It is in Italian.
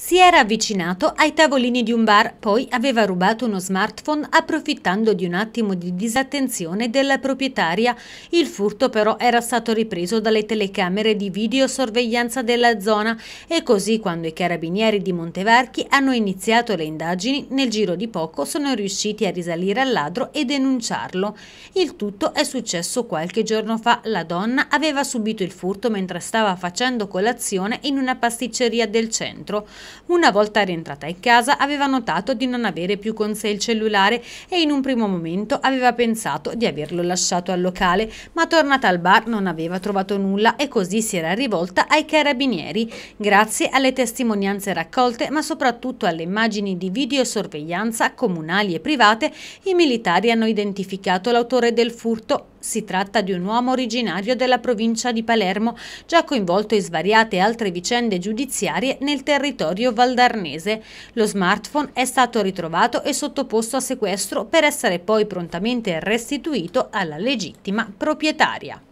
Si era avvicinato ai tavolini di un bar, poi aveva rubato uno smartphone approfittando di un attimo di disattenzione della proprietaria. Il furto però era stato ripreso dalle telecamere di videosorveglianza della zona e così quando i carabinieri di Montevarchi hanno iniziato le indagini, nel giro di poco sono riusciti a risalire al ladro e denunciarlo. Il tutto è successo qualche giorno fa. La donna aveva subito il furto mentre stava facendo colazione in una pasticceria del centro. Una volta rientrata in casa aveva notato di non avere più con sé il cellulare e in un primo momento aveva pensato di averlo lasciato al locale, ma tornata al bar non aveva trovato nulla e così si era rivolta ai carabinieri. Grazie alle testimonianze raccolte, ma soprattutto alle immagini di videosorveglianza comunali e private, i militari hanno identificato l'autore del furto si tratta di un uomo originario della provincia di Palermo, già coinvolto in svariate altre vicende giudiziarie nel territorio valdarnese. Lo smartphone è stato ritrovato e sottoposto a sequestro per essere poi prontamente restituito alla legittima proprietaria.